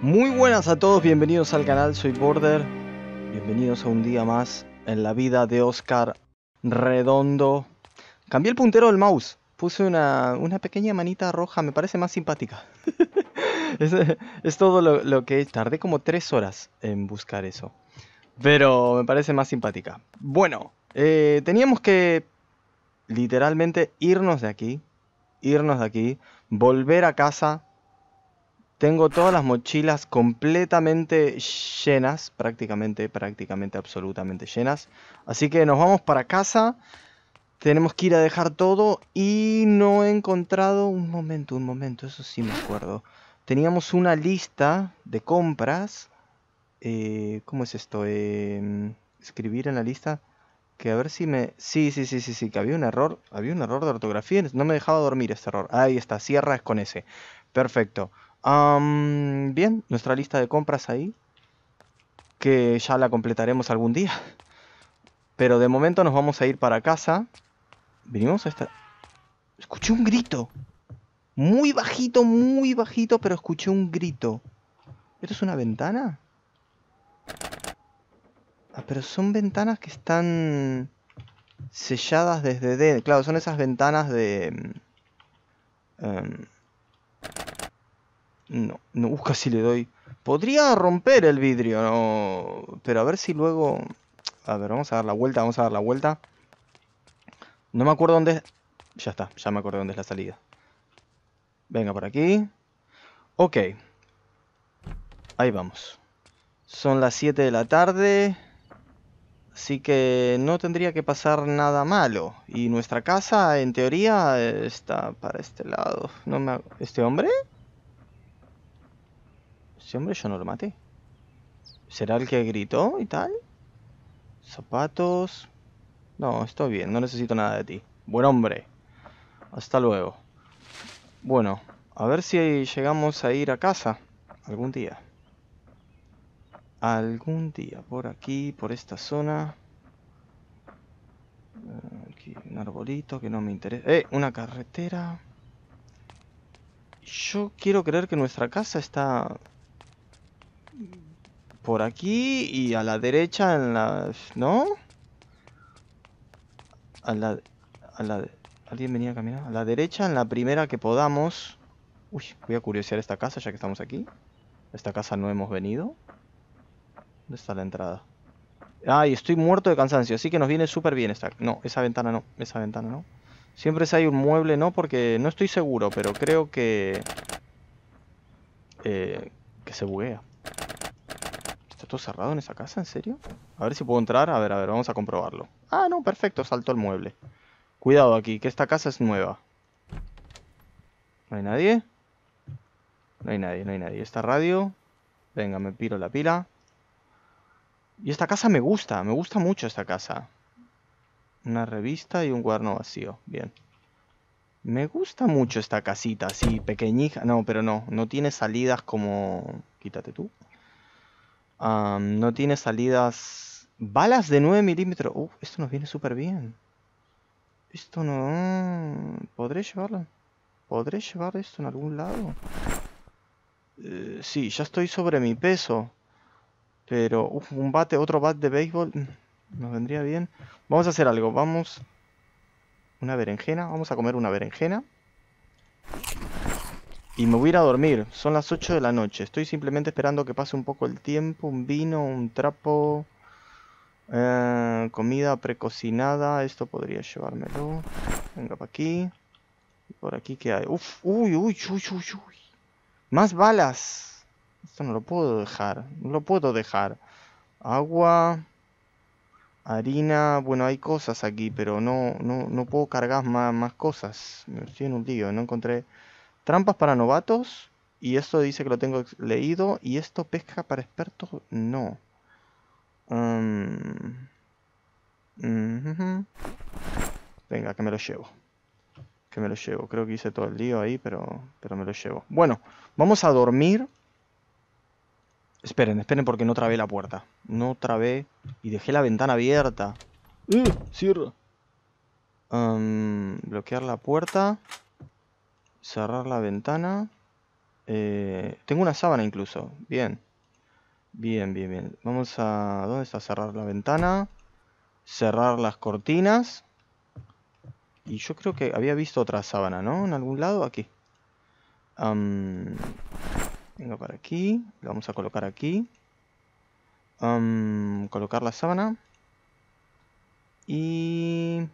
Muy buenas a todos, bienvenidos al canal, soy Border. Bienvenidos a un día más en la vida de Oscar Redondo. Cambié el puntero del mouse, puse una, pequeña manita roja, me parece más simpática. es, todo lo, que tardé como tres horas en buscar eso. Pero me parece más simpática. Bueno, eh, teníamos que literalmente irnos de aquí, irnos de aquí, volver a casa tengo todas las mochilas completamente llenas, prácticamente, prácticamente, absolutamente llenas. Así que nos vamos para casa. Tenemos que ir a dejar todo y no he encontrado... Un momento, un momento, eso sí me acuerdo. Teníamos una lista de compras. Eh, ¿Cómo es esto? Em, escribir en la lista. Que a ver si me... Sí, sí, sí, sí, sí, que había un error. Había un error de ortografía. No me dejaba dormir este error. Ahí está, cierra es con ese. Perfecto bien, nuestra lista de compras ahí. Que ya la completaremos algún día. Pero de momento nos vamos a ir para casa. ¿Venimos? a esta... Escuché un grito. Muy bajito, muy bajito, pero escuché un grito. ¿Esto es una ventana? Ah, pero son ventanas que están selladas desde... De... Claro, son esas ventanas de... Mm, em, no, no, uh, casi le doy. Podría romper el vidrio, no. Pero a ver si luego... A ver, vamos a dar la vuelta, vamos a dar la vuelta. No me acuerdo dónde es... Ya está, ya me acuerdo dónde es la salida. Venga, por aquí. Ok. Ahí vamos. Son las 7 de la tarde. Así que no tendría que pasar nada malo. Y nuestra casa, en teoría, está para este lado. No me... ¿Este hombre? hombre yo no lo maté. ¿Será el que gritó y tal? Zapatos... No, estoy bien, no necesito nada de ti. Buen hombre. Hasta luego. Bueno, a ver si llegamos a ir a casa. Algún día. Algún día. Por aquí, por esta zona. Eh, aquí un arbolito que no me interesa. ¡Eh! Una carretera. Yo quiero creer que nuestra casa está por aquí y a la derecha en la... ¿No? A la... A la ¿Alguien venía a caminar? A la derecha en la primera que podamos. Uy, voy a curiosear esta casa ya que estamos aquí. Esta casa no hemos venido. ¿Dónde está la entrada? Ay, ah, estoy muerto de cansancio, así que nos viene súper bien esta... No, esa ventana no, esa ventana no. Siempre si hay un mueble, ¿no? Porque no estoy seguro, pero creo que... Eh, que se buguea cerrado en esa casa? ¿En serio? A ver si puedo entrar. A ver, a ver, vamos a comprobarlo. Ah, no, perfecto, salto el mueble. Cuidado aquí, que esta casa es nueva. ¿No hay nadie? No hay nadie, no hay nadie. Esta radio... Venga, me piro la pila. Y esta casa me gusta, me gusta mucho esta casa. Una revista y un cuerno vacío, bien. Me gusta mucho esta casita, así pequeñija. No, pero no, no tiene salidas como... Quítate tú no tiene salidas... Balas de 9 milímetros. Uh, esto nos viene súper bien. Esto no... ¿Podré llevarlo? ¿Podré llevar esto en algún lado? si eh, sí, ya estoy sobre mi peso. Pero un bate, otro bat de béisbol mm, nos vendría bien. Vamos a hacer algo. Vamos... Una berenjena. Vamos a comer una berenjena. Y me voy a ir a dormir. Son las 8 de la noche. Estoy simplemente esperando que pase un poco el tiempo. Un vino, un trapo. Eh, comida precocinada. Esto podría llevármelo. Venga para aquí. Por aquí que hay. Uf, uy, uy, uy, uy, uy. Más balas. Esto no lo puedo dejar. No lo puedo dejar. Agua. Harina. Bueno, hay cosas aquí, pero no, no, puedo cargar más, más cosas. Me estoy en un lío. No encontré... Trampas para novatos. Y esto dice que lo tengo leído. Y esto pesca para expertos, no. Um, Venga, que me lo llevo. Que me lo llevo. Creo que hice todo el lío ahí, pero, pero me lo llevo. Bueno, vamos a dormir. Esperen, esperen porque no trabé la puerta. No trabé y dejé la ventana abierta. ¡Uh! Cierra. Um, bloquear la puerta cerrar la ventana. Eh, tengo una sábana incluso. Bien. Bien, bien, bien. Vamos a... ¿Dónde está? Cerrar la ventana. Cerrar las cortinas. Y yo creo que había visto otra sábana, ¿no? En algún lado, aquí. Venga para aquí. vamos a colocar aquí. colocar la sábana. Y...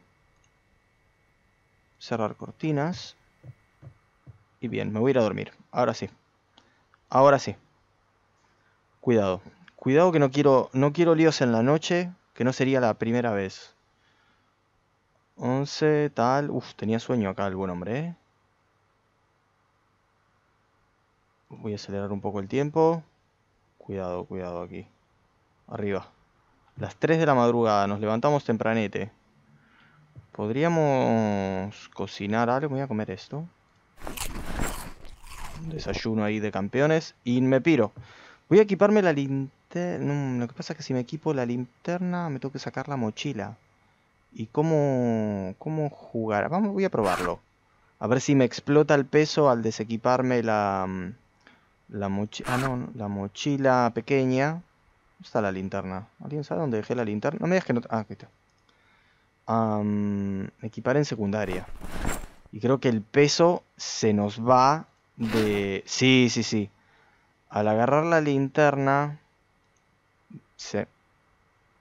Cerrar cortinas bien, me voy a ir a dormir. Ahora sí. Ahora sí. Cuidado. Cuidado que no quiero, no quiero líos en la noche, que no sería la primera vez. 11, tal. Uf, tenía sueño acá el buen hombre. ¿eh? Voy a acelerar un poco el tiempo. Cuidado, cuidado aquí. Arriba. Las 3 de la madrugada, nos levantamos tempranete. Podríamos cocinar algo. Voy a comer esto desayuno ahí de campeones y me piro. Voy a equiparme la linterna. Lo que pasa es que si me equipo la linterna me tengo que sacar la mochila. ¿Y cómo, cómo jugar? Vamos, voy a probarlo. A ver si me explota el peso al desequiparme la, mm, la mochila. Ah, no, la mochila pequeña. ¿Dónde está la linterna? ¿Alguien sabe dónde dejé la linterna? No me digas que no. Ah, aquí está. equipar en secundaria. Y creo que el peso se nos va de... Sí, sí, sí. Al agarrar la linterna... Sí.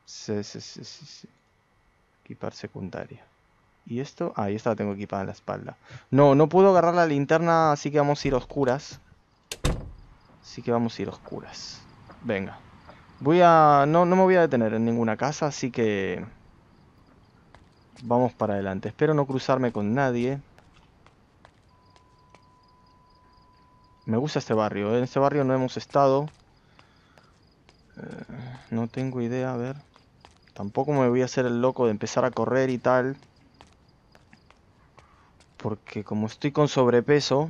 Sí, sí, sí, sí, Equipar secundaria. ¿Y esto? Ah, y esta la tengo equipada en la espalda. No, no puedo agarrar la linterna, así que vamos a ir oscuras. Así que vamos a ir a oscuras. Venga. Voy a... no me voy a detener en ninguna casa, así que... Vamos para adelante. Espero no cruzarme con nadie. Me gusta este barrio. En ¿eh? este barrio no hemos estado. Eh, no tengo idea, a ver. Tampoco me voy a hacer el loco de empezar a correr y tal. Porque como estoy con sobrepeso,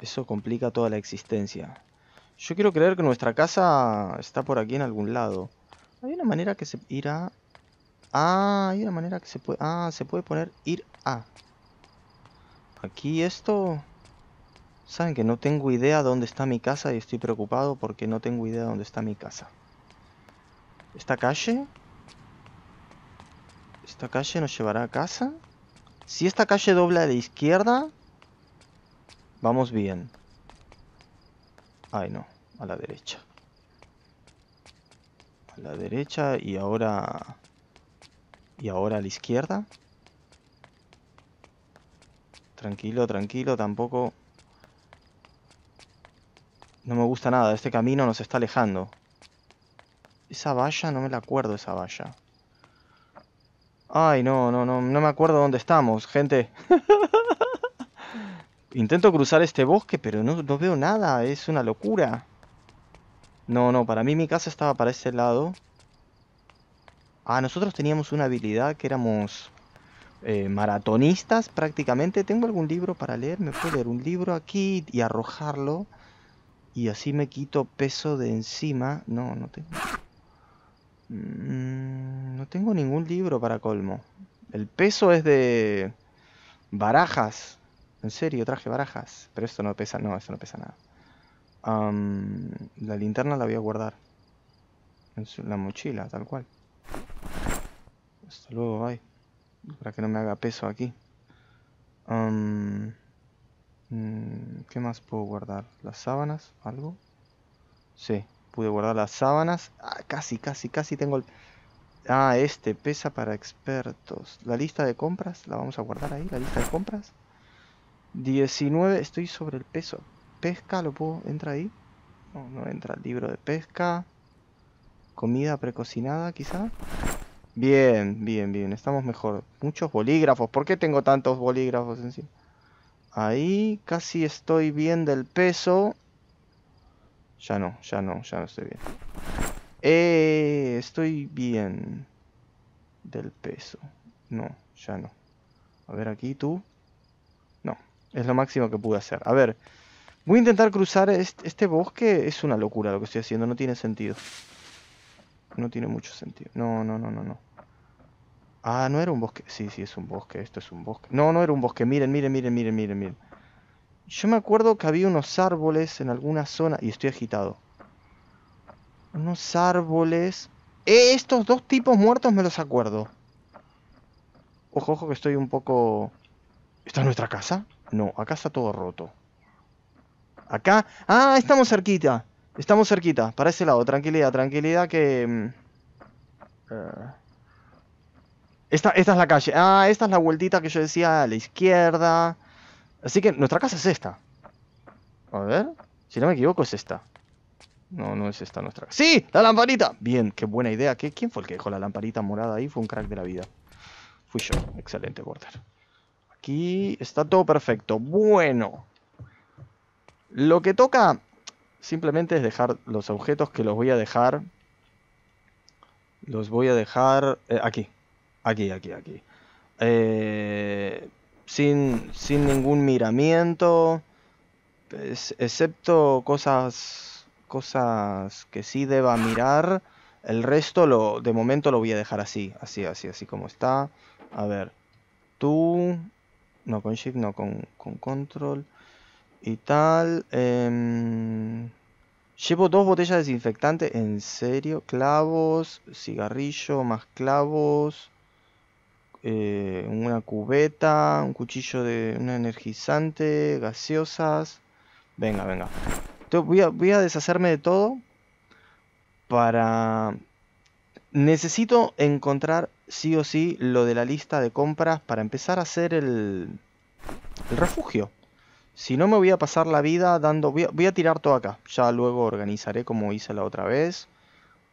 eso complica toda la existencia. Yo quiero creer que nuestra casa está por aquí en algún lado. Hay una manera que se irá... Ah, hay una manera que se puede... Ah, se puede poner ir a. Aquí esto... Saben que no tengo idea dónde está mi casa y estoy preocupado porque no tengo idea dónde está mi casa. ¿Esta calle? ¿Esta calle nos llevará a casa? Si esta calle dobla de izquierda, vamos bien. Ay, no, a la derecha. A la derecha y ahora... Y ahora a la izquierda. Tranquilo, tranquilo, tampoco... No me gusta nada, este camino nos está alejando. Esa valla, no me la acuerdo esa valla. Ay, no, no, no, no me acuerdo dónde estamos, gente. Intento cruzar este bosque, pero no, veo nada, es una locura. No, no, para mí mi casa estaba para ese lado. Ah, nosotros teníamos una habilidad que éramos eh, maratonistas prácticamente. Tengo algún libro para leer, me puedo leer un libro aquí y arrojarlo. Y así me quito peso de encima. No, no tengo... Mm, no tengo ningún libro para colmo. El peso es de... Barajas. En serio, traje barajas. Pero esto no pesa, no, esto no pesa nada. la linterna la voy a guardar. En la mochila, tal cual. Hasta luego, bye. Para que no me haga peso aquí. Mm, ¿Qué más puedo guardar? ¿Las sábanas? ¿Algo? Sí, pude guardar las sábanas. Ah, casi, casi, casi tengo el... Ah, este, pesa para expertos. La lista de compras, la vamos a guardar ahí, la lista de compras. 19, estoy sobre el peso. Pesca, ¿lo puedo? ¿Entra ahí? No, no entra el libro de pesca. Comida precocinada, quizá. Bien, bien, bien, estamos mejor. Muchos bolígrafos, ¿por qué tengo tantos bolígrafos encima? Ahí casi estoy bien del peso. Ya no, ya no, ya no estoy bien. Eh, estoy bien del peso. No, ya no. A ver aquí tú. No, es lo máximo que pude hacer. A ver, voy a intentar cruzar este bosque. Es una locura lo que estoy haciendo, no tiene sentido. No tiene mucho sentido. No, no, no, no, no. Ah, no era un bosque. Sí, sí, es un bosque. Esto es un bosque. No, no era un bosque. Miren, miren, miren, miren, miren, miren. Yo me acuerdo que había unos árboles en alguna zona. Y estoy agitado. Unos árboles. ¡Eh! Estos dos tipos muertos me los acuerdo. Ojo, ojo, que estoy un poco... ¿Esta es nuestra casa? No, acá está todo roto. Acá... ¡Ah! Estamos cerquita. Estamos cerquita. Para ese lado. Tranquilidad, tranquilidad que... Mm, eh, esta, esta es la calle. Ah, esta es la vueltita que yo decía a la izquierda. Así que nuestra casa es esta. A ver, si no me equivoco es esta. No, no es esta nuestra. ¡Sí! ¡La lamparita! Bien, qué buena idea. ¿Quién fue el que dejó la lamparita morada ahí? Fue un crack de la vida. Fui yo. Excelente, Porter. Aquí está todo perfecto. Bueno. Lo que toca simplemente es dejar los objetos que los voy a dejar. Los voy a dejar eh, aquí. Aquí, aquí, aquí. Eh, sin, ningún miramiento, excepto cosas, cosas que sí deba mirar. El resto, lo, de momento, lo voy a dejar así, así, así, así como está. A ver, tú... No, con Shift, no, con, Control y tal. Em, llevo dos botellas de desinfectante, en serio. Clavos, cigarrillo, más clavos. Eh, una cubeta, un cuchillo de un energizante, gaseosas. Venga, venga. voy a, deshacerme de todo para... Necesito encontrar sí o sí lo de la lista de compras para empezar a hacer el, refugio. Si no me voy a pasar la vida dando... Voy a, tirar todo acá. Ya luego organizaré como hice la otra vez.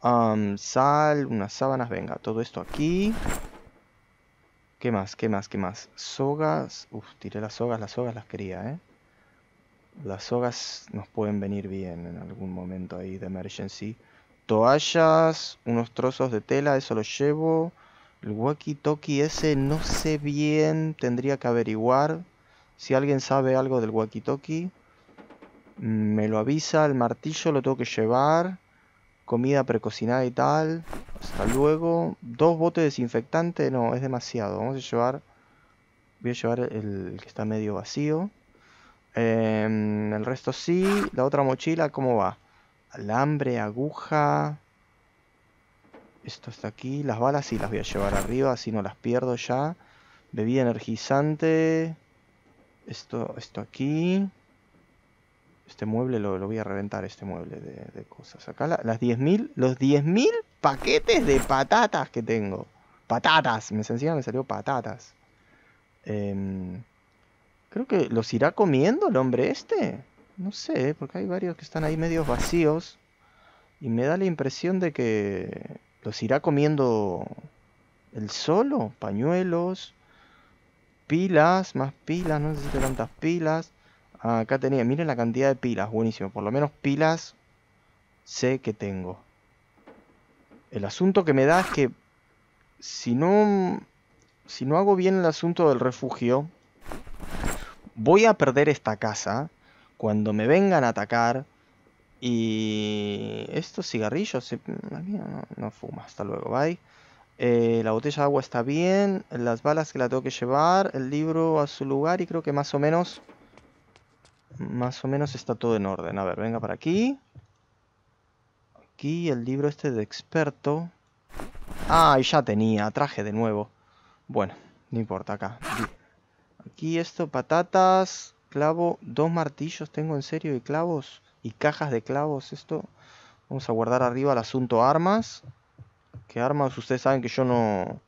sal, unas sábanas, venga, todo esto aquí. ¿Qué más? ¿Qué más? ¿Qué más? Sogas. Uf, tiré las sogas, las sogas las quería, ¿eh? Las sogas nos pueden venir bien en algún momento ahí de emergency. Toallas, unos trozos de tela, eso lo llevo. El walkie-talkie ese no sé bien, tendría que averiguar. Si alguien sabe algo del walkie-talkie, mm, me lo avisa. El martillo lo tengo que llevar comida precocinada y tal. Hasta luego. Dos botes de desinfectante, no, es demasiado. Vamos a llevar... Voy a llevar el, que está medio vacío. Em, el resto sí. La otra mochila, ¿cómo va? Alambre, aguja. Esto está aquí. Las balas sí las voy a llevar arriba, así no las pierdo ya. Bebida energizante. Esto, esto aquí. Este mueble lo, voy a reventar, este mueble de, cosas. Acá las 10.000, los 10.000 paquetes de patatas que tengo. Patatas, me sencilla me salió patatas. Em, creo que los irá comiendo el hombre este. No sé, ¿eh? porque hay varios que están ahí medios vacíos. Y me da la impresión de que los irá comiendo el solo. Pañuelos, pilas, más pilas, no sé necesito tantas pilas. Ah, acá tenía, miren la cantidad de pilas, buenísimo. Por lo menos pilas sé que tengo. El asunto que me da es que si no, si no hago bien el asunto del refugio, voy a perder esta casa cuando me vengan a atacar. Y estos cigarrillos, no, no fuma, hasta luego, bye. Eh, la botella de agua está bien, las balas que la tengo que llevar, el libro a su lugar y creo que más o menos más o menos está todo en orden. A ver, venga para aquí. Aquí el libro este de experto. Ah, y ya tenía, traje de nuevo. Bueno, no importa acá. Aquí esto, patatas, clavo, dos martillos tengo en serio y clavos. Y cajas de clavos, esto. Vamos a guardar arriba el asunto armas. ¿Qué armas ustedes saben que yo no,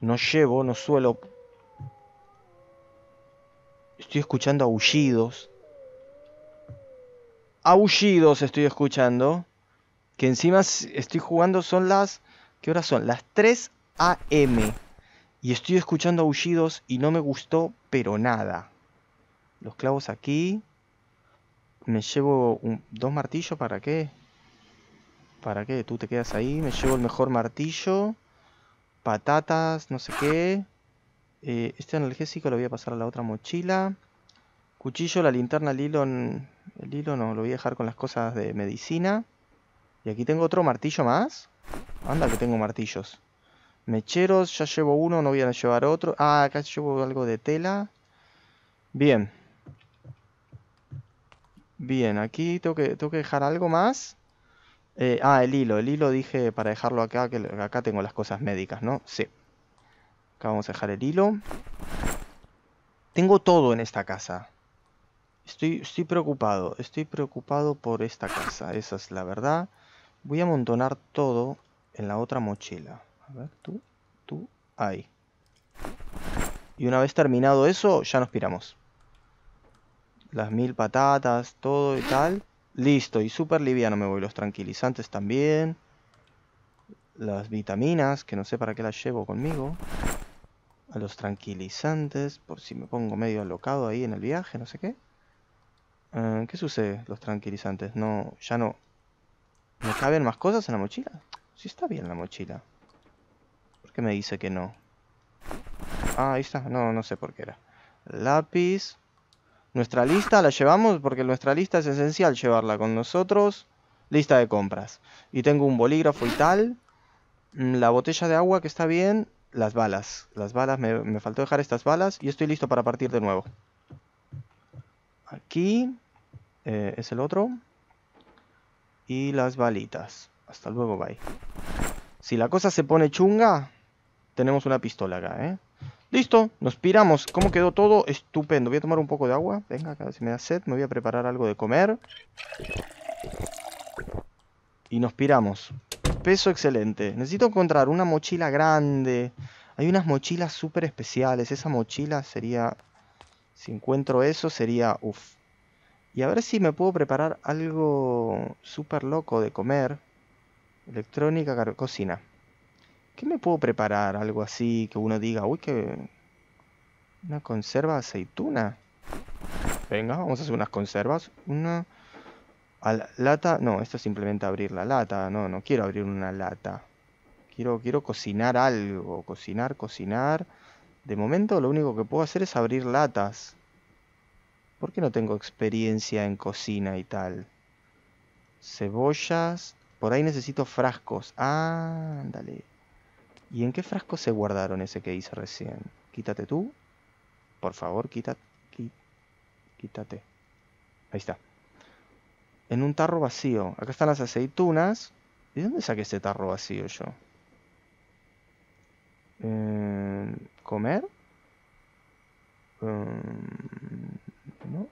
no llevo, no suelo Estoy escuchando aullidos aullidos estoy escuchando. Que encima estoy jugando, son las. ¿Qué horas son? Las 3 AM. Y estoy escuchando aullidos y no me gustó, pero nada. Los clavos aquí. Me llevo dos martillos, ¿para qué? ¿Para qué? Tú te quedas ahí. Me llevo el mejor martillo. Patatas, no sé qué. Eh, este analgésico lo voy a pasar a la otra mochila. Cuchillo, la linterna, el hilo... El hilo no, lo voy a dejar con las cosas de medicina. Y aquí tengo otro martillo más. Anda que tengo martillos. Mecheros, ya llevo uno, no voy a llevar otro. Ah, acá llevo algo de tela. Bien. Bien, aquí tengo que, que dejar algo más. Eh, ah, el hilo. El hilo dije para dejarlo acá, que acá tengo las cosas médicas, ¿no? Sí. Acá vamos a dejar el hilo. Tengo todo en esta casa. Estoy, preocupado, estoy preocupado por esta casa, esa es la verdad. Voy a amontonar todo en la otra mochila. A ver, tú, tú, ahí. Y una vez terminado eso, ya nos piramos. Las mil patatas, todo y tal. Listo, y súper liviano me voy. Los tranquilizantes también. Las vitaminas, que no sé para qué las llevo conmigo. A los tranquilizantes, por si me pongo medio alocado ahí en el viaje, no sé qué. Eh, ¿Qué sucede? Los tranquilizantes. No, ya no. ¿Me caben más cosas en la mochila? Sí está bien la mochila. ¿Por qué me dice que no? Ah, ahí está. No, no sé por qué era. Lápiz. Nuestra lista la llevamos porque nuestra lista es esencial llevarla con nosotros. Lista de compras. Y tengo un bolígrafo y tal. Mm, la botella de agua que está bien. Las balas. Las balas, me faltó dejar estas balas y estoy listo para partir de nuevo. Aquí eh, es el otro. Y las balitas. Hasta luego, bye. Si la cosa se pone chunga, tenemos una pistola acá, ¿eh? Listo, nos piramos. ¿Cómo quedó todo? Estupendo. Voy a tomar un poco de agua. Venga, ver si me da sed, me voy a preparar algo de comer. Y nos piramos. Peso excelente. Necesito encontrar una mochila grande. Hay unas mochilas súper especiales. Esa mochila sería si encuentro eso sería uff. Y a ver si me puedo preparar algo súper loco de comer. Electrónica, cocina. ¿Qué me puedo preparar? Algo así que uno diga, uy, que... Una conserva de aceituna. Venga, vamos a hacer unas conservas. Una... lata... No, esto es simplemente abrir la lata. No, no quiero abrir una lata. Quiero, quiero cocinar algo. Cocinar, cocinar de momento lo único que puedo hacer es abrir latas. ¿Por qué no tengo experiencia en cocina y tal? Cebollas. Por ahí necesito frascos. Ah, ándale. ¿Y en qué frasco se guardaron ese que hice recién? Quítate tú. Por favor, quítate. Quítate. Ahí está. En un tarro vacío. Acá están las aceitunas. ¿Y dónde saqué este tarro vacío yo? ¿Comer? Em, ¿no?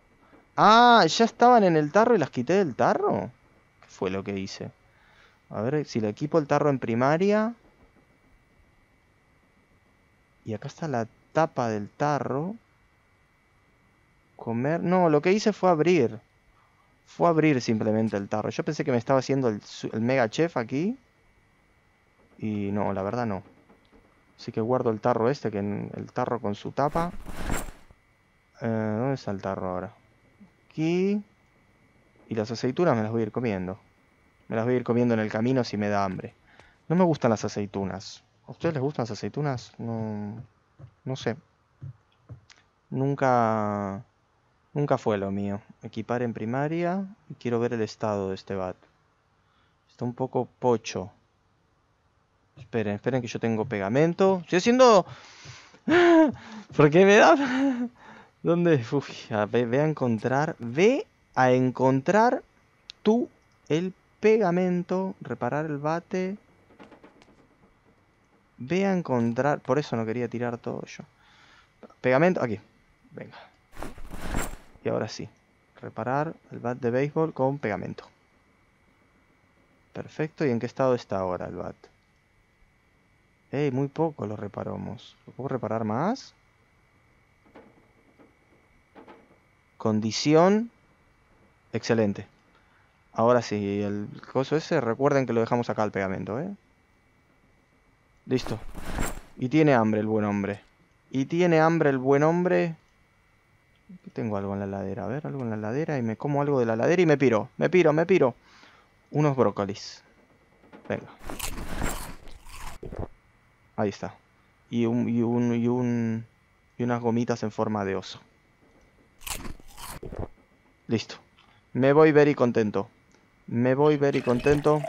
Ah, ya estaban en el tarro y las quité del tarro. ¿Qué fue lo que hice? A ver, si le equipo el tarro en primaria. Y acá está la tapa del tarro. Comer. No, lo que hice fue abrir. Fue abrir simplemente el tarro. Yo pensé que me estaba haciendo el mega chef aquí. Y no, la verdad no. Así que guardo el tarro este, que el tarro con su tapa. Eh, ¿Dónde está el tarro ahora? Aquí. Y las aceitunas me las voy a ir comiendo. Me las voy a ir comiendo en el camino si me da hambre. No me gustan las aceitunas. ¿A ustedes les gustan las aceitunas? No, no sé. Nunca... Nunca fue lo mío. Equipar en primaria. Quiero ver el estado de este bat. Está un poco pocho. Esperen, esperen que yo tengo pegamento. Estoy haciendo... ¿Por qué me da? ¿Dónde? Uf, ve, a encontrar... Ve a encontrar tú el pegamento. Reparar el bate. Ve a encontrar... Por eso no quería tirar todo yo. Pegamento, aquí. Venga. Y ahora sí. Reparar el bat de béisbol con pegamento. Perfecto. ¿Y en qué estado está ahora el bat? Ey, muy poco lo reparamos. ¿Lo puedo reparar más? Condición. Excelente. Ahora sí, el coso ese, recuerden que lo dejamos acá al pegamento, ¿eh? Listo. Y tiene hambre el buen hombre. Y tiene hambre el buen hombre. Tengo algo en la ladera, a ver, algo en la ladera y me como algo de la ladera y me piro, me piro, me piro. Unos brócolis. Venga. Ahí está. Y, un, y, un, unas gomitas en forma de oso. Listo. Me voy very contento. Me voy very contento.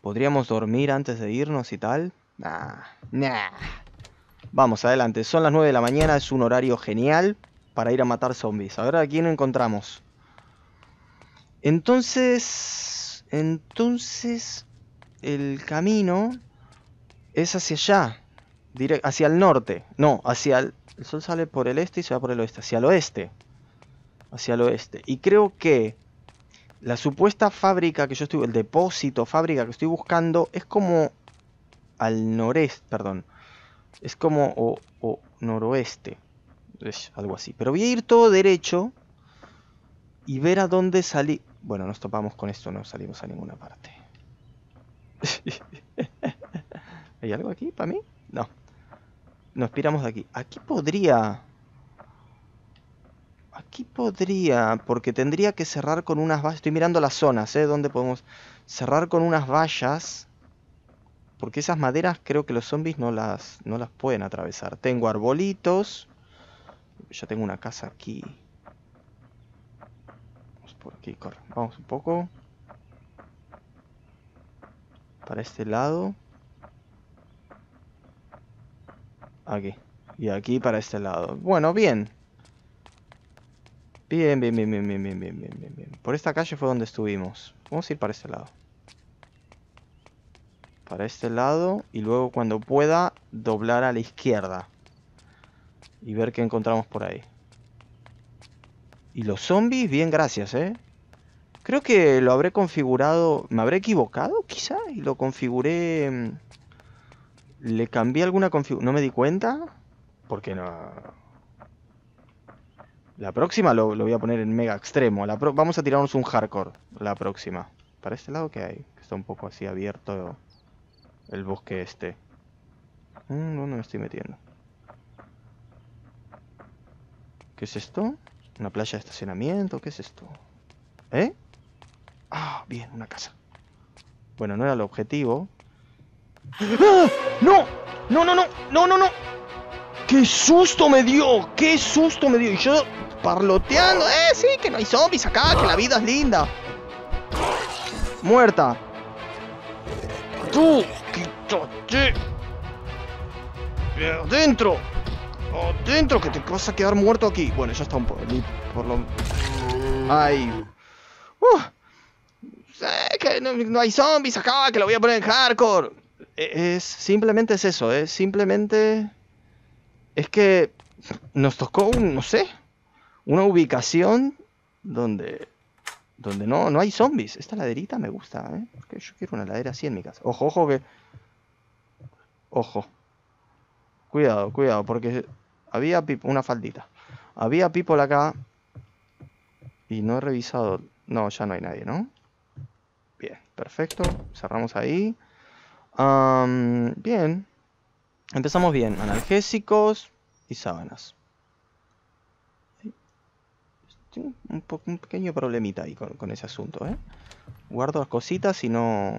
¿Podríamos dormir antes de irnos y tal? Nah, nah. Vamos, adelante. Son las 9 de la mañana, es un horario genial para ir a matar zombies. Ahora, ver a quién encontramos. Entonces... Entonces... El camino es hacia allá, hacia el norte. No, hacia el, el sol sale por el este y se va por el oeste, hacia el oeste. Hacia el oeste. Y creo que la supuesta fábrica que yo estoy, el depósito, fábrica que estoy buscando, es como al noreste, perdón. Es como o, o noroeste. Es algo así. Pero voy a ir todo derecho y ver a dónde salí. Bueno, nos topamos con esto, no salimos a ninguna parte. ¿Hay algo aquí para mí? No. Nos piramos de aquí. Aquí podría... Aquí podría, porque tendría que cerrar con unas vallas. Estoy mirando las zonas, ¿eh? Donde podemos cerrar con unas vallas. Porque esas maderas creo que los zombies no las, no las pueden atravesar. Tengo arbolitos. Ya tengo una casa aquí. Vamos por aquí, corre. Vamos un poco. Para este lado. Aquí. Y aquí para este lado. Bueno, bien. Bien, bien, bien, bien, bien, bien, bien, bien, bien. Por esta calle fue donde estuvimos. Vamos a ir para este lado. Para este lado. Y luego cuando pueda, doblar a la izquierda. Y ver qué encontramos por ahí. Y los zombies, bien, gracias, ¿eh? Creo que lo habré configurado... ¿Me habré equivocado, quizá? Y lo configuré... Mm, le cambié alguna configuración. No me di cuenta. Porque no. La próxima lo, voy a poner en mega extremo. La Vamos a tirarnos un hardcore. La próxima. Para este lado que hay. Que está un poco así abierto el bosque este. Mm, no, me estoy metiendo. ¿Qué es esto? ¿Una playa de estacionamiento? ¿Qué es esto? ¿Eh? Ah, bien, una casa. Bueno, no era el objetivo, ¡Ah! no, no! ¡No, no, no! ¡Qué susto me dio! ¡Qué susto me dio! Y yo parloteando. ¡Eh, sí! Que no hay zombies acá, que la vida es linda. Muerta. ¡Tú! ¡Quítate! ¡Adentro! ¡Adentro! Que te vas a quedar muerto aquí. Bueno, ya está un poco. Por lo. ¡Ay! Uh. que no, no, hay zombies acá, que lo voy a poner en hardcore. E-, es, simplemente es eso, es simplemente es que nos tocó, un, no sé, una ubicación donde donde no, no hay zombies. Esta laderita me gusta, ¿eh? yo quiero una ladera así en mi casa. Ojo, ojo que... Ojo. Cuidado, cuidado, porque había una faldita. Había people acá. Y no he revisado... No, ya no hay nadie, ¿no? Bien, perfecto. Cerramos ahí bien. Empezamos bien. Analgésicos y sábanas. Tengo un, pequeño problemita ahí con, ese asunto, ¿eh? Guardo las cositas y no,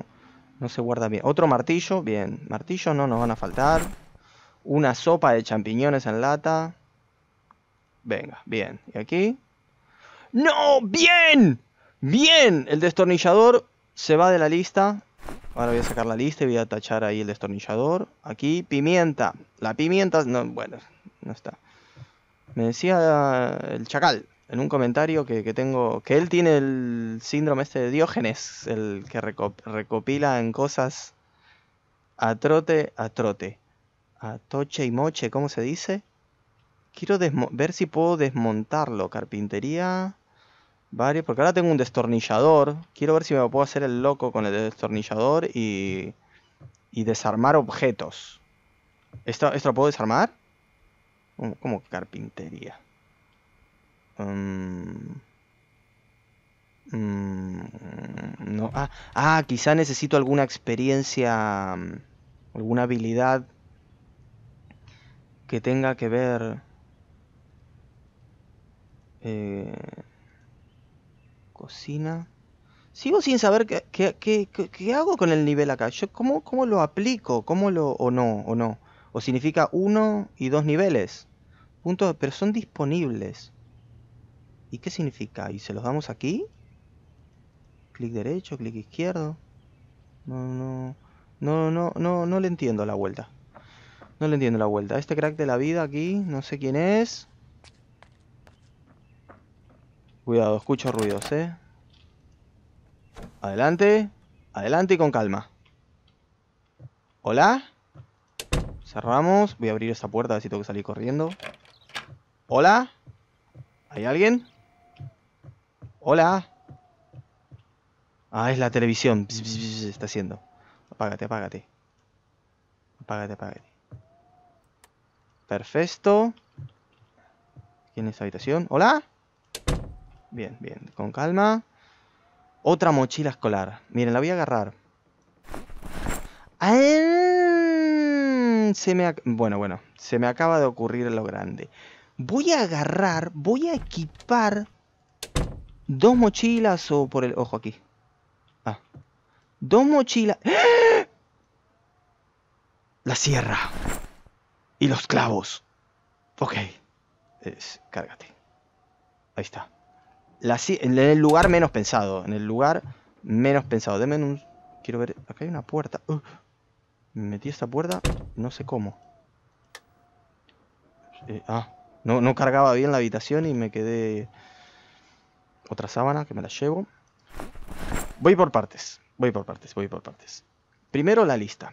no se guarda bien. Otro martillo, bien. Martillo no nos van a faltar. Una sopa de champiñones en lata. Venga, bien. ¿Y aquí? ¡No! ¡Bien! ¡Bien! El destornillador se va de la lista Ahora voy a sacar la lista y voy a tachar ahí el destornillador. Aquí, pimienta. La pimienta, no, bueno, no está. Me decía el chacal en un comentario que, tengo, que él tiene el síndrome este de Diógenes, el que recopila en cosas a trote, a trote, a y moche, ¿cómo se dice? Quiero ver si puedo desmontarlo, carpintería... Varios, porque ahora tengo un destornillador. Quiero ver si me puedo hacer el loco con el destornillador y, y desarmar objetos. ¿Esto, ¿Esto lo puedo desarmar? Como carpintería. Mm, mm, no. Ah, ah, quizá necesito alguna experiencia, mm, alguna habilidad que tenga que ver... Eh, Cocina. Sigo sin saber qué, hago con el nivel acá. Yo, ¿cómo, ¿Cómo lo aplico? ¿Cómo lo... o no, o no? O significa uno y dos niveles. Puntos, pero son disponibles. ¿Y qué significa? ¿Y se los damos aquí? Clic derecho, clic izquierdo. No, no, no, no, no, no le entiendo la vuelta. No le entiendo la vuelta. Este crack de la vida aquí, no sé quién es. Cuidado, escucho ruidos, ¿eh? Adelante. Adelante y con calma. ¿Hola? Cerramos. Voy a abrir esta puerta, a ver si tengo que salir corriendo. ¿Hola? ¿Hay alguien? ¿Hola? Ah, es la televisión. está haciendo. Apágate, apágate. Apágate, apágate. Perfecto. ¿Quién es la habitación? ¿Hola? Bien, bien, con calma. Otra mochila escolar. Miren, la voy a agarrar. ¡Ah! Se me bueno, bueno, se me acaba de ocurrir lo grande. Voy a agarrar, voy a equipar dos mochilas o por el... Ojo aquí. Ah. Dos mochilas... ¡Ah! La sierra. Y los clavos. Ok. cárgate. Ahí está en el lugar menos pensado. En el lugar menos pensado. Deme un... Quiero ver... Acá hay una puerta. Uh, me metí esta puerta. No sé cómo. Eh, ah. No, no cargaba bien la habitación y me quedé... Otra sábana que me la llevo. Voy por partes. Voy por partes, voy por partes. Primero la lista.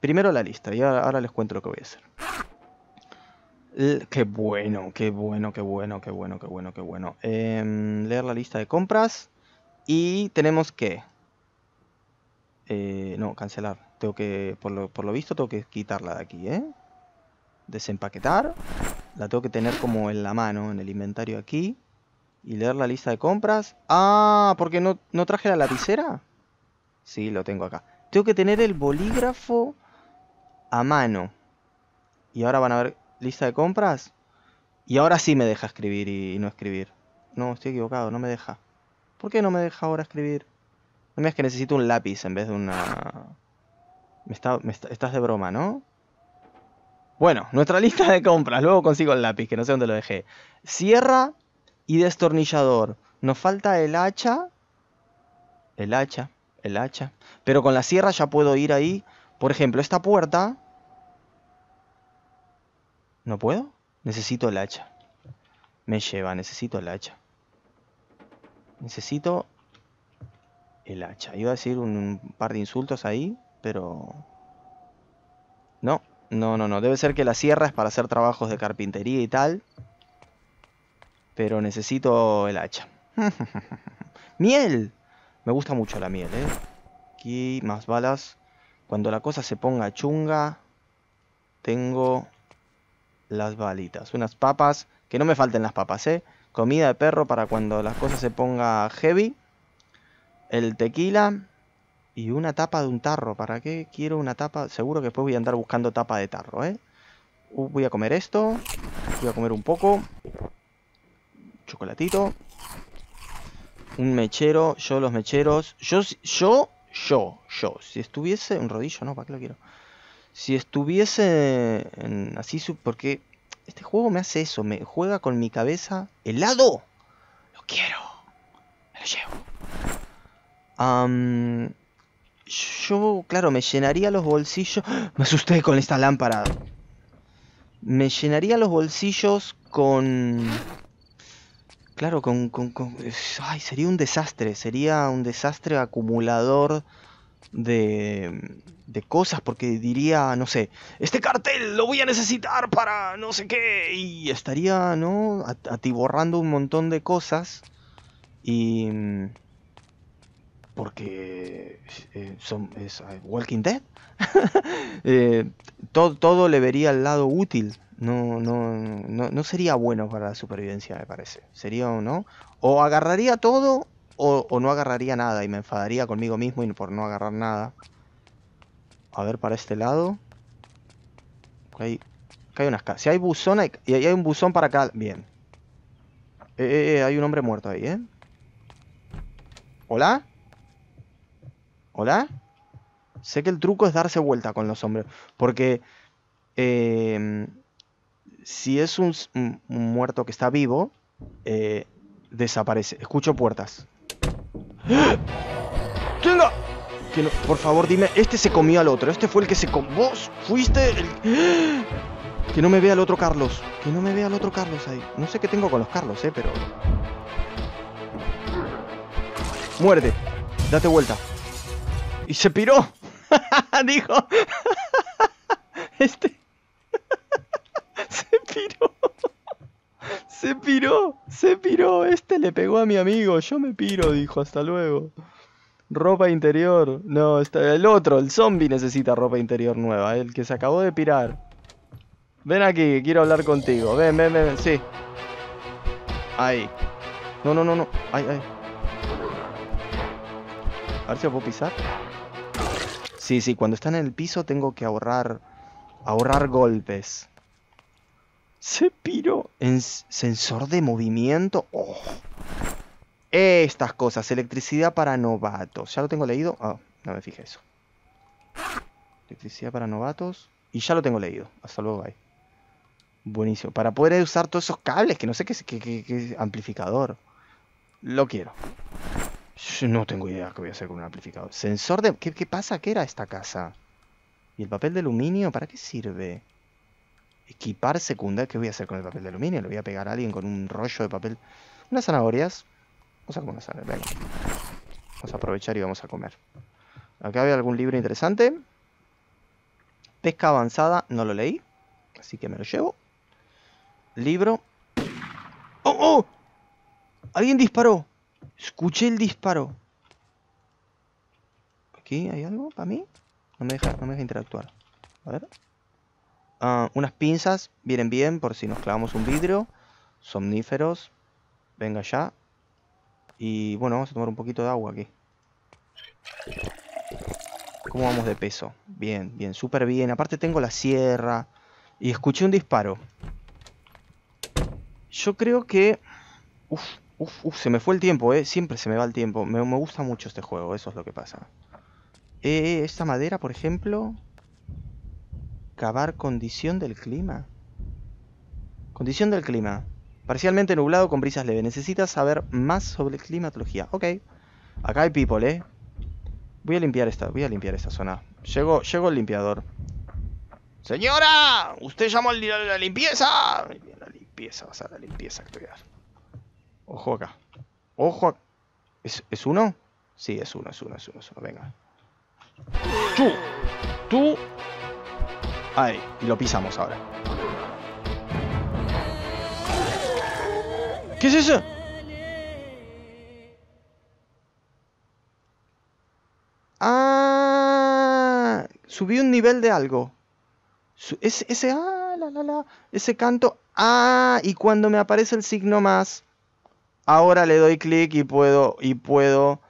Primero la lista. Y ahora les cuento lo que voy a hacer. Qué bueno, qué bueno, qué bueno, qué bueno, qué bueno, qué bueno. Em, leer la lista de compras. Y tenemos que... Eh, no, cancelar. Tengo que, por lo, lo visto, tengo que quitarla de aquí, ¿eh? Desempaquetar. La tengo que tener como en la mano, en el inventario aquí. Y leer la lista de compras. Ah, porque no, no traje la lapicera. Sí, lo tengo acá. Tengo que tener el bolígrafo a mano. Y ahora van a ver lista de compras. Y ahora sí me deja escribir y, no escribir. No, estoy equivocado, no me deja. ¿Por qué no me deja ahora escribir? No es que necesito un lápiz en vez de una... estás de broma, ¿no? Bueno, nuestra lista de compras. Luego consigo el lápiz, que no sé dónde lo dejé. Sierra y destornillador. Nos falta el hacha. El hacha, el hacha. Pero con la sierra ya puedo ir ahí. Por ejemplo, esta puerta ¿No puedo? Necesito el hacha. Me lleva, necesito el hacha. Necesito el hacha. Iba a decir un, par de insultos ahí, pero... No, no, no, no. Debe ser que la sierra es para hacer trabajos de carpintería y tal. Pero necesito el hacha. ¡Miel! Me gusta mucho la miel, ¿eh? Aquí, más balas. Cuando la cosa se ponga chunga, tengo las balitas. Unas papas, que no me falten las papas, ¿eh? Comida de perro para cuando las cosas se ponga heavy. El tequila. Y una tapa de un tarro. ¿Para qué quiero una tapa? Seguro que después voy a andar buscando tapa de tarro, ¿eh? Uh, voy a comer esto. Voy a comer un poco. Chocolatito. Un mechero. Yo los mecheros. Yo, yo, yo, yo. Si estuviese... Un rodillo, no, ¿para qué lo quiero? Si estuviese en, así, porque este juego me hace eso, me juega con mi cabeza helado. Lo quiero. Me lo llevo. yo, claro, me llenaría los bolsillos. Me asusté con esta lámpara. Me llenaría los bolsillos con... Claro, con, con... Ay, sería un desastre. Sería un desastre acumulador de, cosas, porque diría, no sé, este cartel lo voy a necesitar para no sé qué, y estaría, ¿no? Atiborrando un montón de cosas, y... Mm, porque eh, son, es eh, Walking Dead. Eh, todo, todo le vería al lado útil no, no, no, no sería bueno para la supervivencia, me parece. Sería no. O agarraría todo o, no agarraría nada y me enfadaría conmigo mismo y por no agarrar nada. A ver, para este lado. hay, hay unas Si hay buzón, y hay un buzón para acá. Bien. Eh, eh, eh, hay un hombre muerto ahí, ¿eh? ¿Hola? ¿Hola? Sé que el truco es darse vuelta con los hombres. Porque... si es un, muerto que está vivo, desaparece. Escucho puertas. Por favor, dime, este se comió al otro. Este fue el que se comió. Vos fuiste el... Que no me vea el otro Carlos. Que no me vea el otro Carlos ahí. No sé qué tengo con los Carlos, eh, pero... Muerde. Date vuelta. Y se piró. Dijo. este... se piró. Se piró, se piró, este le pegó a mi amigo, yo me piro, dijo, hasta luego. Ropa interior, no, está, el otro, el zombie necesita ropa interior nueva, el que se acabó de pirar. Ven aquí, quiero hablar contigo, ven, ven, ven, sí. Ahí. No, no, no, no, ay, ay. A ver si lo puedo pisar. Sí, sí, cuando está en el piso tengo que ahorrar, ahorrar golpes. Se En sensor de movimiento. Oh. Estas cosas. Electricidad para novatos. ¿Ya lo tengo leído? Ah, no me fijé eso. Electricidad para novatos. Y ya lo tengo leído. Hasta luego, bye. Buenísimo. Para poder usar todos esos cables, que no sé qué, qué, amplificador. Lo quiero. no tengo idea qué voy a hacer con un amplificador. Sensor de... ¿Qué, ¿Qué pasa? ¿Qué era esta casa? ¿Y el papel de aluminio? ¿Para qué sirve? equipar secundaria. ¿Qué voy a hacer con el papel de aluminio? ¿Lo voy a pegar a alguien con un rollo de papel? Unas zanahorias. Vamos a zanahorias. Vamos a aprovechar y vamos a comer. Acá había algún libro interesante. Pesca avanzada, no lo leí. Así que me lo llevo. Libro. ¡Oh, oh! Alguien disparó. Escuché el disparo. ¿Aquí hay algo para mí? No no me deja interactuar. A ver. Ah, unas pinzas vienen bien por si nos clavamos un vidrio. Somníferos. Venga ya. Y bueno, vamos a tomar un poquito de agua aquí. ¿Cómo vamos de peso? Bien, bien, súper bien. Aparte tengo la sierra. Y escuché un disparo. Yo creo que... Uf, uf, uf, se me fue el tiempo, ¿eh? Siempre se me va el tiempo. Me, me gusta mucho este juego, eso es lo que pasa. Eh, esta madera, por ejemplo cavar condición del clima. Condición del clima. Parcialmente nublado con brisas leves. Necesitas saber más sobre climatología. Ok. Acá hay people, ¿eh? Voy a limpiar esta, voy a limpiar esta zona. Llegó, llegó el limpiador. ¡Señora! ¡Usted llamó de la limpieza! La limpieza, vas a la limpieza actual. Ojo acá. Ojo ¿Es, uno? Sí, es uno, es uno, es uno. Venga. Tú. Tú. Ahí, y lo pisamos ahora. ¿Qué es eso? Ah, subí un nivel de algo. Ese, ese, ah, ese canto, ah, y cuando me aparece el signo más, ahora le doy clic y puedo, y puedo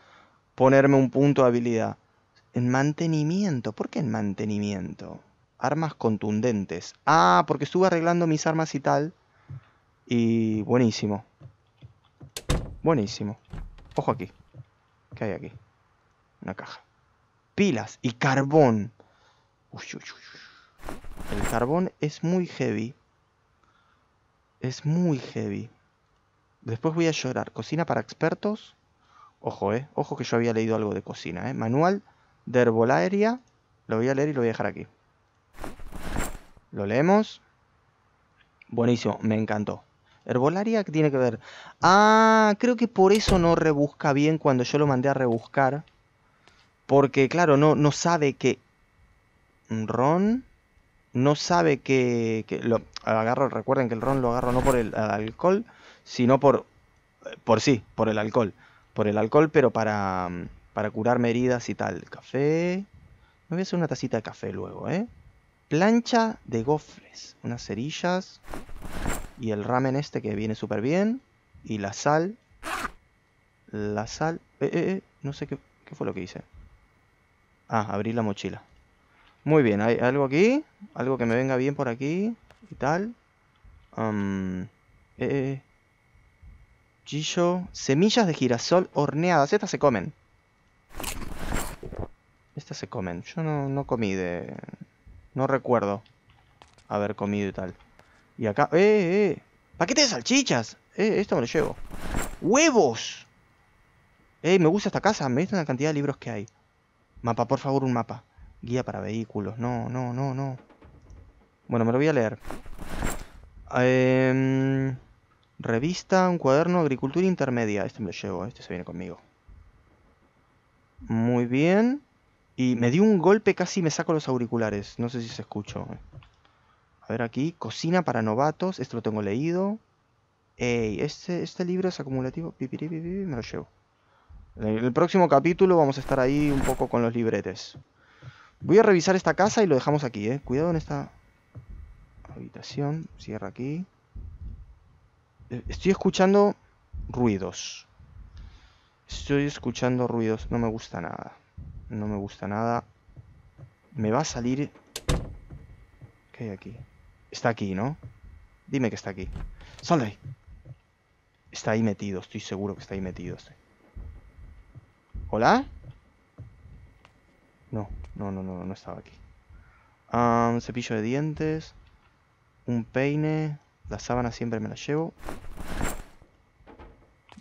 ponerme un punto de habilidad. En mantenimiento, ¿por qué en mantenimiento? Armas contundentes. Ah, porque estuve arreglando mis armas y tal. Y buenísimo. Buenísimo. Ojo aquí. ¿Qué hay aquí? Una caja. Pilas y carbón. El carbón es muy heavy. Es muy heavy. Después voy a llorar. Cocina para expertos. Ojo, eh. Ojo que yo había leído algo de cocina, eh. Manual de herbolaria. Lo voy a leer y lo voy a dejar aquí. ¿Lo leemos? Buenísimo, me encantó. Herbolaria, tiene que ver? Ah, creo que por eso no rebusca bien cuando yo lo mandé a rebuscar. Porque, claro, no, no sabe que... Ron... No sabe que... lo agarro, recuerden que el ron lo agarro no por el, alcohol, sino por... Por sí, por el alcohol. Por el alcohol, pero para, para curarme heridas y tal. Café... Me voy a hacer una tacita de café luego, ¿eh? plancha de gofres, unas cerillas y el ramen este que viene súper bien y la sal. La sal... Eh, eh, eh, no sé qué, qué fue lo que hice. Ah, abrí la mochila. Muy bien, hay algo aquí, algo que me venga bien por aquí y tal. Um, eh, eh, eh. Semillas de girasol horneadas. Estas se comen. Estas se comen. Yo no, no comí de, no recuerdo haber comido y tal. Y acá... ¡Eh, eh! ¡Paquete de salchichas! ¡Eh, esto me lo llevo! ¡Huevos! ¡Eh, me gusta esta casa! Me gusta la cantidad de libros que hay. Mapa, por favor, un mapa. Guía para vehículos. No, no, no, no. Bueno, me lo voy a leer. Em, revista, un cuaderno, agricultura intermedia. Este me lo llevo, este se viene conmigo. Muy bien. Y me dio un golpe, casi me saco los auriculares. No sé si se escuchó. A ver aquí, Cocina para Novatos, esto lo tengo leído. Ey, este, este libro es acumulativo, me lo llevo. En el próximo capítulo vamos a estar ahí un poco con los libretes. Voy a revisar esta casa y lo dejamos aquí, eh. Cuidado en esta habitación, cierra aquí. Eh, estoy escuchando ruidos. Estoy escuchando ruidos, no me gusta nada. No me gusta nada. Me va a salir... ¿Qué hay aquí? Está aquí, ¿no? Dime que está aquí. ¡Sal Está ahí metido, estoy seguro que está ahí metido. Este. ¿Hola? No, no, no, no, no estaba aquí. Ah, un cepillo de dientes. Un peine. La sábana siempre me la llevo.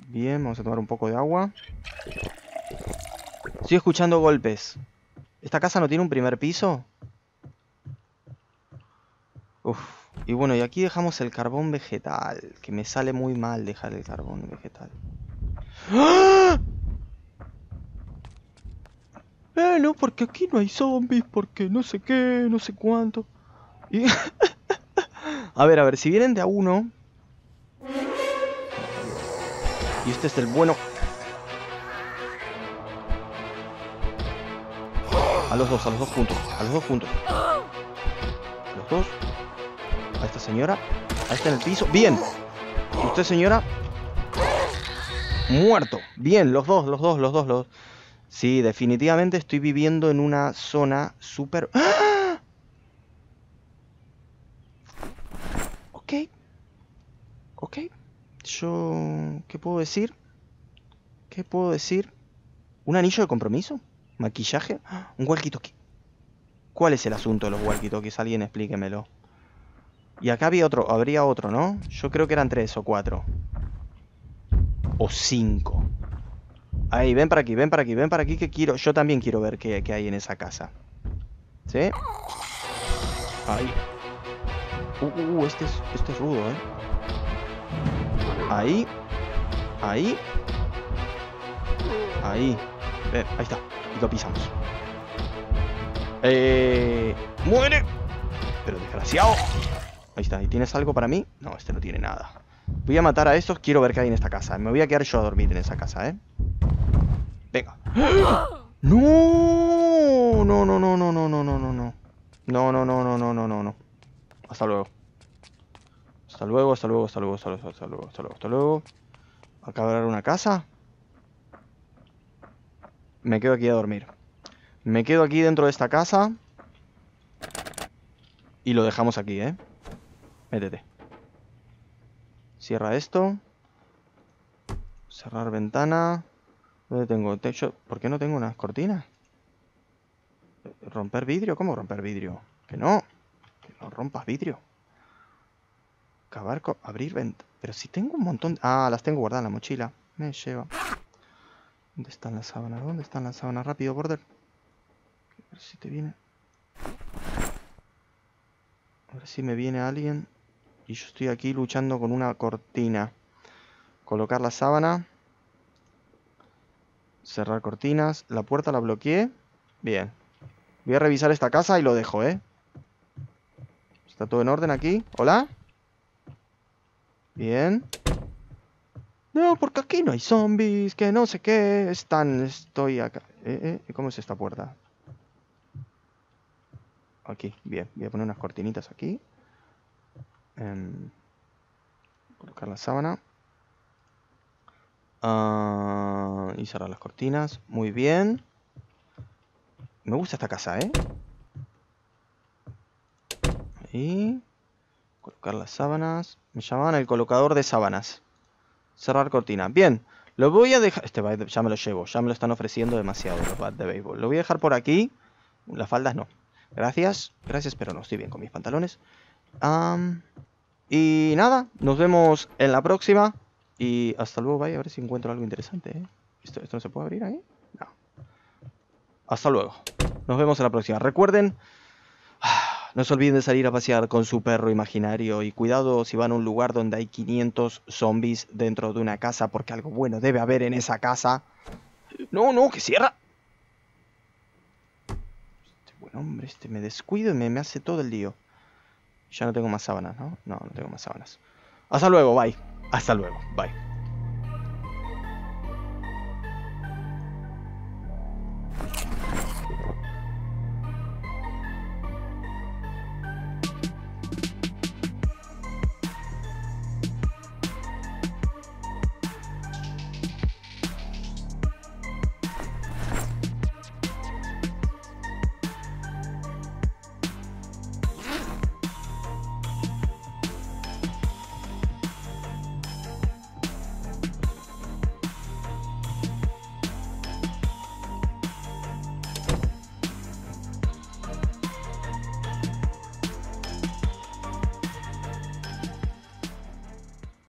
Bien, vamos a tomar un poco de agua. Estoy escuchando golpes. ¿Esta casa no tiene un primer piso? Uf. Y bueno, y aquí dejamos el carbón vegetal. Que me sale muy mal dejar el carbón vegetal. ¡Ah! Eh, no, porque aquí no hay zombies, porque no sé qué, no sé cuánto. a ver, a ver, si vienen de a uno... Y este es el bueno A los dos, a los dos juntos. A los dos juntos. Los dos. A esta señora. A esta en el piso. Bien. usted, señora. Muerto. Bien, los dos, los dos, los dos, los dos. Sí, definitivamente estoy viviendo en una zona súper... ¡Ah! Ok. Ok. Yo... ¿Qué puedo decir? ¿Qué puedo decir? ¿Un anillo de compromiso? ¿Maquillaje? ¿Un walkie-talkie? ¿Cuál es el asunto de los walkie-talkies? Alguien explíquemelo. Y acá había otro, habría otro, ¿no? Yo creo que eran tres o cuatro. O cinco. Ahí, ven para aquí, ven para aquí, ven para aquí que quiero... Yo también quiero ver qué, hay en esa casa. ¿Sí? Ahí. Uh, uh, uh, este es, este es rudo, ¿eh? Ahí. Ahí. Ahí. ahí está y lo pisamos. Eh, ¡Muere! Pero desgraciado. Ahí está. ¿Y tienes algo para mí? No, este no tiene nada. Voy a matar a estos. Quiero ver qué hay en esta casa. Me voy a quedar yo a dormir en esa casa, ¿eh? Venga. ¡No! No, no, no, no, no, no, no, no, no. No, no, no, no, no, no, no, no. Hasta luego. Hasta luego, hasta luego, hasta luego, hasta luego, hasta luego, hasta luego, hasta luego. una casa. Me quedo aquí a dormir. Me quedo aquí dentro de esta casa. Y lo dejamos aquí, ¿eh? Métete. Cierra esto. Cerrar ventana. ¿Dónde tengo? Techo. ¿Por qué no tengo unas cortinas? ¿Romper vidrio? ¿Cómo romper vidrio? Que no. Que no rompas vidrio. Cavar, Abrir ventana. Pero si tengo un montón... Ah, las tengo guardadas en la mochila. Me lleva. ¿Dónde están las sábanas? ¿Dónde están las sábanas? Rápido, border. A ver si te viene. A ver si me viene alguien. Y yo estoy aquí luchando con una cortina. Colocar la sábana. Cerrar cortinas. La puerta la bloqueé. Bien. Voy a revisar esta casa y lo dejo, ¿eh? Está todo en orden aquí. ¿Hola? Bien. No, porque aquí no hay zombies, que no sé qué. Están, estoy acá. ¿Eh, eh cómo es esta puerta? Aquí, bien. Voy a poner unas cortinitas aquí. Em, colocar la sábana. Ah, y cerrar las cortinas. Muy bien. Me gusta esta casa, ¿eh? Ahí. Colocar las sábanas. Me llamaban el colocador de sábanas. Cerrar cortina. Bien. Lo voy a dejar... Este va, ya me lo llevo. Ya me lo están ofreciendo demasiado los bats de béisbol. Lo voy a dejar por aquí. Las faldas no. Gracias. Gracias, pero no estoy bien con mis pantalones. y nada. Nos vemos en la próxima. Y hasta luego. Vaya, a ver si encuentro algo interesante. Eh. ¿Esto, ¿Esto no se puede abrir ahí? No. Hasta luego. Nos vemos en la próxima. Recuerden... No se olviden de salir a pasear con su perro imaginario y cuidado si van a un lugar donde hay 500 zombies dentro de una casa porque algo bueno debe haber en esa casa. No, no, que cierra. Este buen hombre, este me descuido y me, hace todo el lío. Ya no tengo más sábanas, ¿no? No, no tengo más sábanas. Hasta luego, bye. Hasta luego, bye.